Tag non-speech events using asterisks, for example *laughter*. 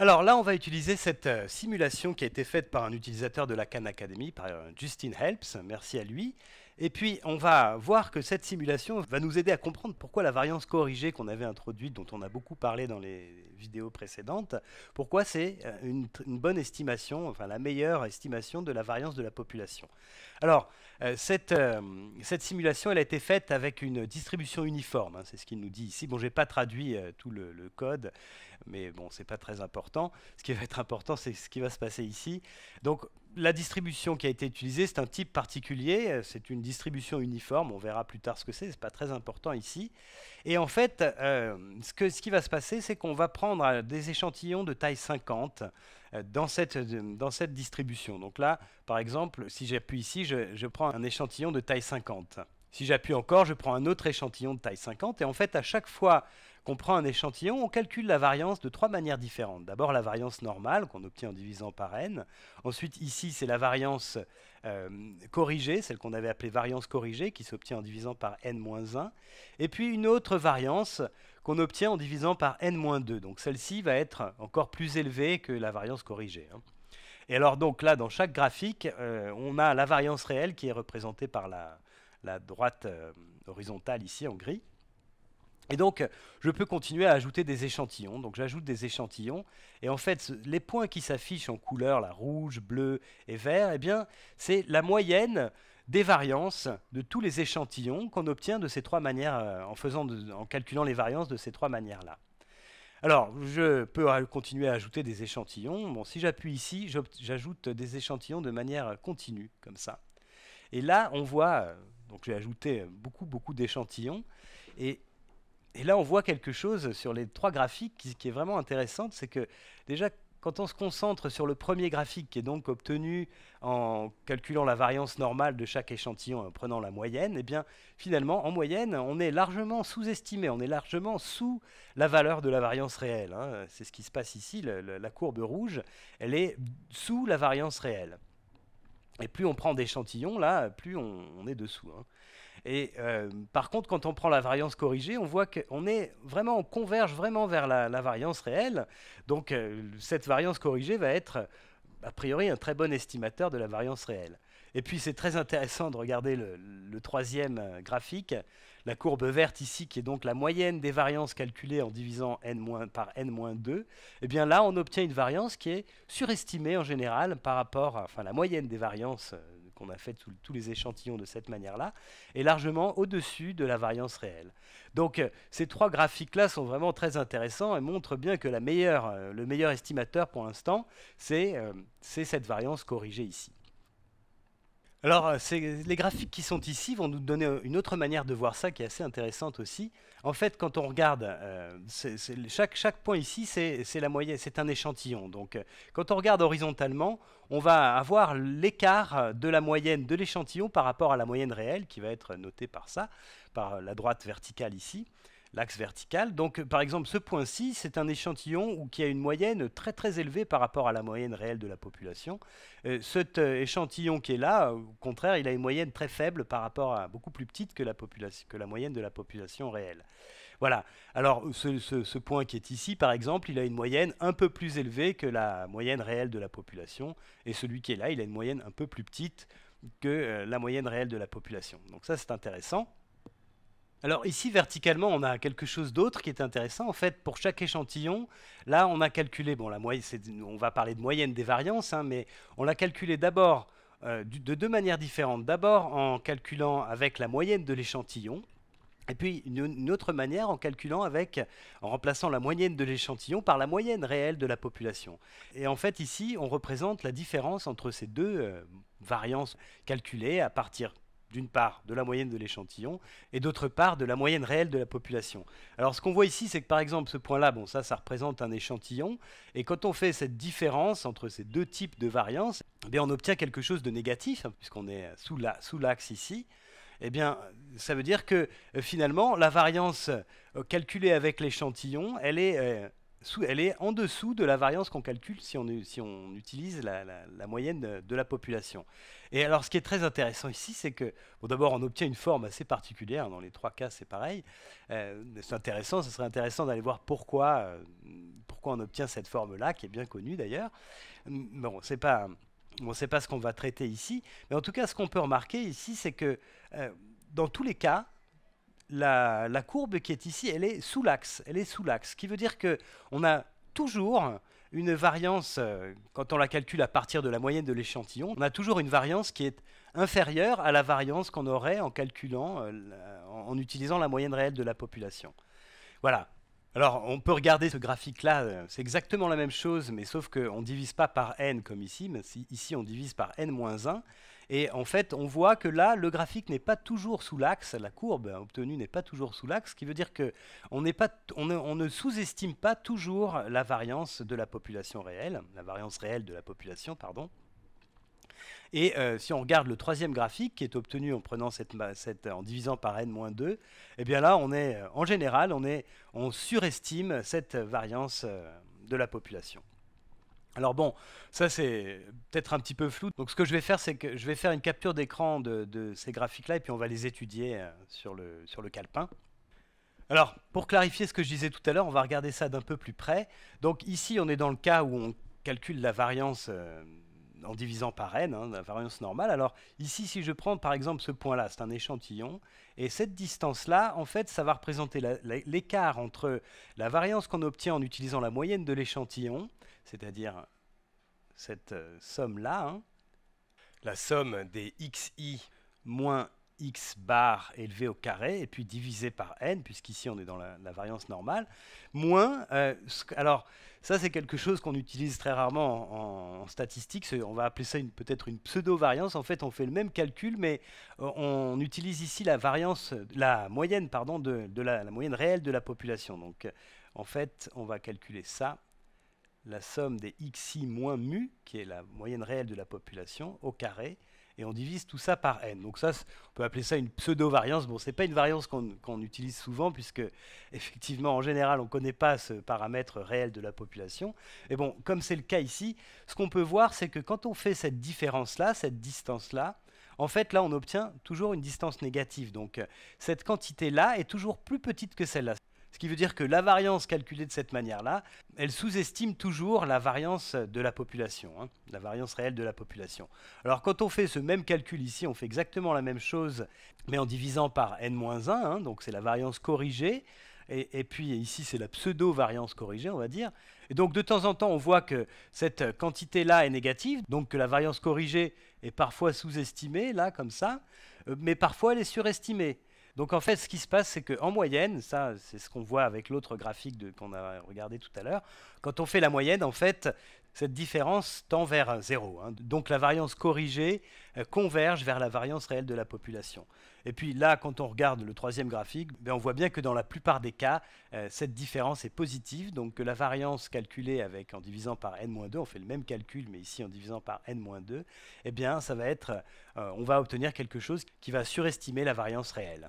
Alors là, on va utiliser cette euh, simulation qui a été faite par un utilisateur de la Khan Academy, par euh, Justin Helps, merci à lui. Et puis, on va voir que cette simulation va nous aider à comprendre pourquoi la variance corrigée qu'on avait introduite, dont on a beaucoup parlé dans les vidéos précédentes, pourquoi c'est euh, une, bonne estimation, enfin la meilleure estimation de la variance de la population. Alors, cette, simulation, elle a été faite avec une distribution uniforme, hein, c'est ce qu'il nous dit ici. Bon, je n'ai pas traduit tout le code mais bon, c'est pas très important. Ce qui va être important, c'est ce qui va se passer ici. Donc, la distribution qui a été utilisée, c'est un type particulier, c'est une distribution uniforme, on verra plus tard ce que c'est, c'est pas très important ici. Et en fait, euh, ce, ce qui va se passer, c'est qu'on va prendre euh, des échantillons de taille 50 euh, dans, cette, dans cette distribution. Donc là, par exemple, si j'appuie ici, je prends un échantillon de taille 50. Si j'appuie encore, je prends un autre échantillon de taille 50. Et en fait, à chaque fois on prend un échantillon, on calcule la variance de trois manières différentes. D'abord la variance normale qu'on obtient en divisant par n. Ensuite ici c'est la variance euh, corrigée, celle qu'on avait appelée variance corrigée qui s'obtient en divisant par n-1. Et puis une autre variance qu'on obtient en divisant par n-2. Donc celle-ci va être encore plus élevée que la variance corrigée. Hein. Et alors donc là dans chaque graphique euh, on a la variance réelle qui est représentée par la, droite euh, horizontale ici en gris. Et donc, je peux continuer à ajouter des échantillons. Donc, j'ajoute des échantillons. Et en fait, les points qui s'affichent en couleur, la rouge, bleu et vert, eh bien, c'est la moyenne des variances de tous les échantillons qu'on obtient de ces trois manières, euh, en, faisant en calculant les variances de ces trois manières-là. Alors, je peux continuer à ajouter des échantillons. Bon, si j'appuie ici, j'ajoute des échantillons de manière continue, comme ça. Et là, on voit, euh, donc j'ai ajouté beaucoup, beaucoup d'échantillons. Et et là, on voit quelque chose sur les trois graphiques qui, qui est vraiment intéressante, c'est que déjà, quand on se concentre sur le premier graphique qui est donc obtenu en calculant la variance normale de chaque échantillon en prenant la moyenne, eh bien finalement en moyenne on est largement sous-estimé, on est largement sous la valeur de la variance réelle. Hein. C'est ce qui se passe ici, la courbe rouge, elle est sous la variance réelle. Et plus on prend d'échantillons là, plus on, est dessous. Hein. Et euh, par contre, quand on prend la variance corrigée, on voit qu'on est vraiment, on converge vraiment vers la, variance réelle. Donc euh, cette variance corrigée va être a priori un très bon estimateur de la variance réelle. Et puis c'est très intéressant de regarder le, troisième euh, graphique, la courbe verte ici qui est donc la moyenne des variances calculées en divisant n- par n-2. Et eh bien là on obtient une variance qui est surestimée en général par rapport, à, enfin la moyenne des variances qu'on a fait sous tous les échantillons de cette manière-là, est largement au-dessus de la variance réelle. Donc euh, ces trois graphiques-là sont vraiment très intéressants et montrent bien que la meilleure, euh, le meilleur estimateur pour l'instant, c'est euh, cette variance corrigée ici. Alors, euh, les graphiques qui sont ici vont nous donner euh, une autre manière de voir ça qui est assez intéressante aussi. En fait, quand on regarde, euh, chaque, point ici, c'est la moyenne, c'est un échantillon. Donc, quand on regarde horizontalement, on va avoir l'écart de la moyenne de l'échantillon par rapport à la moyenne réelle, qui va être notée par ça, par la droite verticale ici l'axe vertical. Donc euh, par exemple ce point-ci, c'est un échantillon qui a une moyenne très très élevée par rapport à la moyenne réelle de la population. Euh, cet euh, échantillon qui est là, au contraire, il a une moyenne très faible par rapport à beaucoup plus petite que la, moyenne de la population réelle. Voilà. Alors ce, ce point qui est ici, par exemple, il a une moyenne un peu plus élevée que la moyenne réelle de la population, et celui qui est là, il a une moyenne un peu plus petite que la moyenne réelle de la population. Donc ça, c'est intéressant. Alors ici, verticalement, on a quelque chose d'autre qui est intéressant. En fait, pour chaque échantillon, là, on a calculé, bon, la moyenne, on va parler de moyenne des variances, hein, mais on l'a calculé d'abord euh, de deux manières différentes. D'abord en calculant avec la moyenne de l'échantillon, et puis une, autre manière en calculant avec, en remplaçant la moyenne de l'échantillon par la moyenne réelle de la population. Et en fait ici, on représente la différence entre ces deux euh, variances calculées à partir d'une part de la moyenne de l'échantillon et d'autre part de la moyenne réelle de la population. Alors ce qu'on voit ici, c'est que par exemple ce point-là, bon ça, ça représente un échantillon, et quand on fait cette différence entre ces deux types de variance, eh on obtient quelque chose de négatif, hein, puisqu'on est sous l'axe sous ici. Eh bien, ça veut dire que euh, finalement, la variance euh, calculée avec l'échantillon, elle est euh, elle est en dessous de la variance qu'on calcule si on, si on utilise la, moyenne de, la population. Et alors, ce qui est très intéressant ici, c'est que, d'abord, on obtient une forme assez particulière. Dans les trois cas, c'est pareil. Euh, c'est intéressant. Ce serait intéressant d'aller voir euh, pourquoi, on obtient cette forme-là, qui est bien connue d'ailleurs. Hum, bon, c'est pas, bon, pas ce qu'on va traiter ici. Mais en tout cas, ce qu'on peut remarquer ici, c'est que euh, dans tous les cas, la, courbe qui est ici, elle est sous l'axe. Elle est sous l'axe, ce qui veut dire que on a toujours une variance, euh, quand on la calcule à partir de la moyenne de l'échantillon, on a toujours une variance qui est inférieure à la variance qu'on aurait en calculant, euh, en utilisant la moyenne réelle de la population. Voilà, alors, on peut regarder ce graphique-là, euh, c'est exactement la même chose, mais sauf qu'on ne divise pas par n comme ici, mais ici on divise par n-1. Et en fait, on voit que là, le graphique n'est pas toujours sous l'axe, la courbe obtenue n'est pas toujours sous l'axe, ce qui veut dire qu'on on ne sous-estime pas toujours la variance de la population réelle, la variance réelle de la population, pardon. Et euh, si on regarde le troisième graphique qui est obtenu en prenant cette, en divisant par n-2, eh bien là, on est euh, en général, on, est, on surestime cette variance euh, de la population. Alors bon, ça c'est peut-être un petit peu flou. Donc ce que je vais faire, c'est que je vais faire une capture d'écran de, ces graphiques-là et puis on va les étudier sur le, sur le calepin. Alors, pour clarifier ce que je disais tout à l'heure, on va regarder ça d'un peu plus près. Donc ici, on est dans le cas où on calcule la variance en divisant par n, hein, la variance normale. Alors ici, si je prends par exemple ce point-là, c'est un échantillon, et cette distance-là, en fait, ça va représenter l'écart entre la variance qu'on obtient en utilisant la moyenne de l'échantillon, c'est-à-dire cette euh, somme-là, hein, la somme des xi moins x bar élevé au carré, et puis divisé par n, puisqu'ici on est dans la, variance normale, moins... Euh, alors, ça c'est quelque chose qu'on utilise très rarement en, statistique, on va appeler ça peut-être une pseudo-variance, en fait on fait le même calcul, mais euh, on, utilise ici la variance, la moyenne, pardon, de, la, moyenne réelle de la population. Donc, en fait, on va calculer ça, la somme des xi moins mu, qui est la moyenne réelle de la population, au carré, et on divise tout ça par n. Donc ça, on peut appeler ça une pseudo-variance. Bon, ce n'est pas une variance qu'on utilise souvent, puisque *laughs* effectivement, en général, on ne connaît pas ce paramètre réel de la population. Et bon, comme c'est le cas ici, ce qu'on peut voir, c'est que quand on fait cette différence-là, cette distance-là, en fait, là, on obtient toujours une distance négative. Donc cette quantité-là est toujours plus petite que celle-là. Ce qui veut dire que la variance calculée de cette manière-là, elle sous-estime toujours la variance de la population, hein, la variance réelle de la population. Alors quand on fait ce même calcul ici, on fait exactement la même chose, mais en divisant par n-1, hein, donc c'est la variance corrigée, et, et puis ici c'est la pseudo-variance corrigée, on va dire. Et donc de temps en temps, on voit que cette quantité-là est négative, donc que la variance corrigée est parfois sous-estimée, là, comme ça, euh, mais parfois elle est surestimée. Donc en fait, ce qui se passe, c'est qu'en moyenne, ça c'est ce qu'on voit avec l'autre graphique qu'on a regardé tout à l'heure, quand on fait la moyenne, en fait, cette différence tend vers 0. Hein. Donc la variance corrigée euh, converge vers la variance réelle de la population. Et puis là, quand on regarde le troisième graphique, ben, on voit bien que dans la plupart des cas, euh, cette différence est positive. Donc que la variance calculée avec, en divisant par n-2, on fait le même calcul, mais ici en divisant par n-2, eh bien ça va être, euh, on va obtenir quelque chose qui va surestimer la variance réelle.